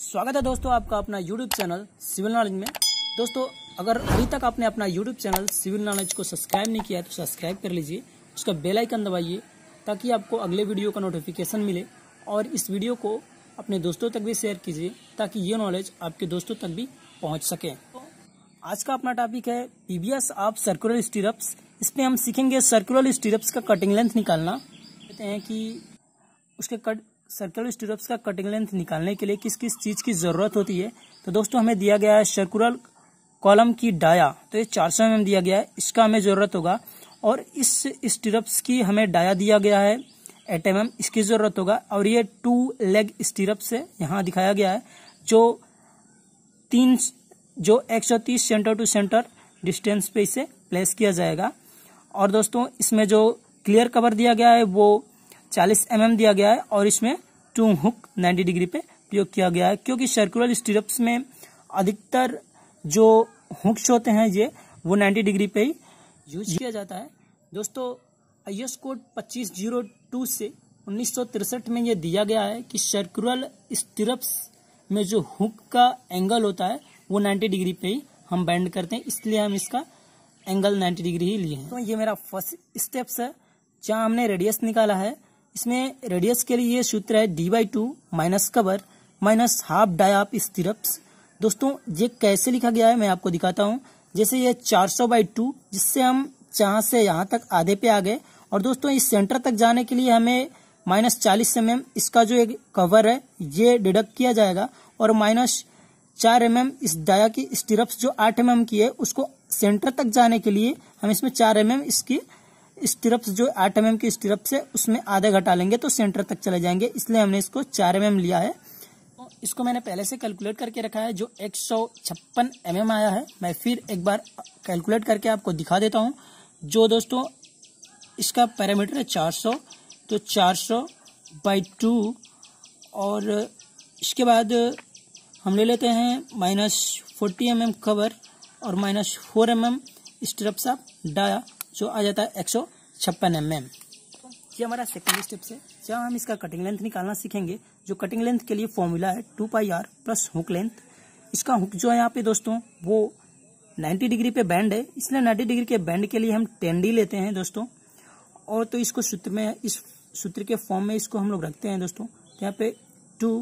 स्वागत है दोस्तों आपका अपना यूट्यूब चैनल सिविल नॉलेज में दोस्तों अगर अभी तक आपने अपना यूट्यूब चैनल सिविल नॉलेज को सब्सक्राइब नहीं किया है तो सब्सक्राइब कर लीजिए उसका बेल आइकन दबाइए ताकि आपको अगले वीडियो का नोटिफिकेशन मिले और इस वीडियो को अपने दोस्तों तक भी शेयर कीजिए ताकि ये नॉलेज आपके दोस्तों तक भी पहुँच सके आज का अपना टॉपिक है पीबीएस ऑफ सर्कुलर स्टीरप्स इसमें हम सीखेंगे सर्कुलर स्टीरप्स का कटिंग लेंथ निकालना कहते हैं कि उसके कट सर्कुलर स्टिरप्स का कटिंग लेंथ निकालने के लिए किस किस चीज़ की ज़रूरत होती है तो दोस्तों हमें दिया गया है सर्कुलर कॉलम की डाया तो ये चार सौ एम mm दिया गया है इसका हमें ज़रूरत होगा और इस स्टिरप्स की हमें डाया दिया गया है एट एम mm। इसकी ज़रूरत होगा और ये टू लेग स्टिरप्स है यहाँ दिखाया गया है जो तीन जो तीस सेंटर टू सेंटर डिस्टेंस पे इसे प्लेस किया जाएगा और दोस्तों इसमें जो क्लियर कवर दिया गया है वो चालीस एम mm दिया गया है और इसमें टू हुक नाइन्टी डिग्री पे प्रयोग किया गया है क्योंकि सर्कुलर स्टिरप्स में अधिकतर जो हुक्स होते हैं ये वो नाइन्टी डिग्री पे ही यूज किया जाता है दोस्तों आई एस कोड पच्चीस जीरो टू से उन्नीस में यह दिया गया है कि सर्कुलर स्टिरप्स में जो हुक का एंगल होता है वो 90 डिग्री पे ही हम बैंड करते हैं इसलिए हम इसका एंगल 90 डिग्री ही लिए हैं तो ये मेरा फर्स्ट स्टेप्स है जहाँ हमने रेडियस निकाला है इसमें रेडियस के लिए सूत्र है D by two minus cover minus half dia stirrups दोस्तों ये कैसे लिखा गया है मैं आपको दिखाता हूँ जैसे ये 400 सौ बाई टू जिससे हम जहाँ से यहाँ तक आधे पे आ गए और दोस्तों इस सेंटर तक जाने के लिए हमें माइनस चालीस एम mm, इसका जो एक कवर है ये डिडक्ट किया जाएगा और माइनस चार एम mm, इस डाया की स्टिरप्स जो आठ एम mm की है उसको सेंटर तक जाने के लिए हम इसमें चार एम इसकी स्टिरप जो आठ एम के स्टिरप है उसमें आधा घटा लेंगे तो सेंटर तक चले जाएंगे इसलिए हमने इसको चार एम लिया है इसको मैंने पहले से कैलकुलेट करके रखा है जो एक सौ छप्पन एम आया है मैं फिर एक बार कैलकुलेट करके आपको दिखा देता हूँ जो दोस्तों इसका पैरामीटर है चार सौ तो चार सौ बाई टू और इसके बाद हम ले लेते हैं minus forty M M cover और minus four M M stirrups of dia जो आ जाता है एक सौ छप्पन एम एम ये हमारा सेकेंड स्टेप से जब हम इसका कटिंग लेंथ निकालना सीखेंगे जो कटिंग लेंथ के लिए फॉर्मूला है two pi R plus hook length इसका हुक जो है यहाँ पे दोस्तों वो 90 डिग्री पे बैंड है इसलिए 90 डिग्री के बैंड के लिए हम टेन डी लेते हैं दोस्तों और तो इसको सूत्र में इस सूत्र के फॉर्म में इसको हम लोग रखते हैं दोस्तों तो यहाँ पे टू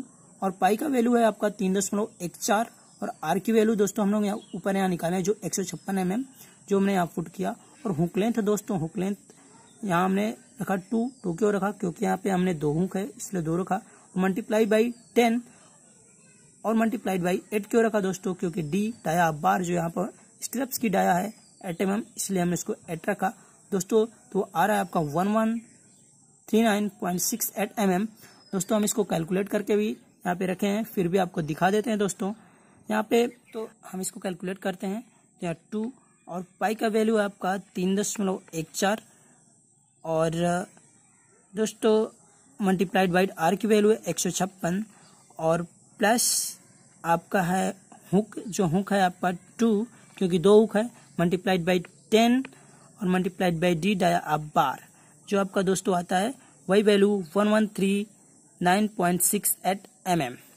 और पाई का वैल्यू है आपका तीन दशमलव एक चार और आर की वैल्यू दोस्तों हम लोग यहाँ ऊपर यहाँ निकाले जो एक सौ छप्पन एम एम जो हमने यहाँ फुट किया और हुक लेंथ दोस्तों हुक लेंथ यहाँ हमने रखा टू टू क्यों रखा क्योंकि यहाँ पे हमने दो हुक है इसलिए दो रखा मल्टीप्लाई बाई टेन और मल्टीप्लाइड बाई एट क्यों रखा दोस्तों क्योंकि डी डाया बार जो यहाँ पर स्ट्रिप्स की डाया है एट एम एम इसलिए हमने इसको एट रखा दोस्तों तो आ रहा है आपका one one three nine point six eight M M दोस्तों हम इसको कैलकुलेट करके भी यहाँ पे रखे हैं फिर भी आपको दिखा देते हैं दोस्तों यहाँ पे तो हम इसको कैलकुलेट करते हैं यहाँ टू और पाई का वैल्यू है आपका तीन दशमलव एक चार और दोस्तों मल्टीप्लाइड बाई आर की वैल्यू है एक सौ छप्पन और प्लस आपका है हुक जो हुक है आपका टू क्योंकि दो हुक है मल्टीप्लाइड बाई टेन और मल्टीप्लाइड बाई डी डाया आप बार जो आपका दोस्तों आता है वही value one one three nine point six eight M M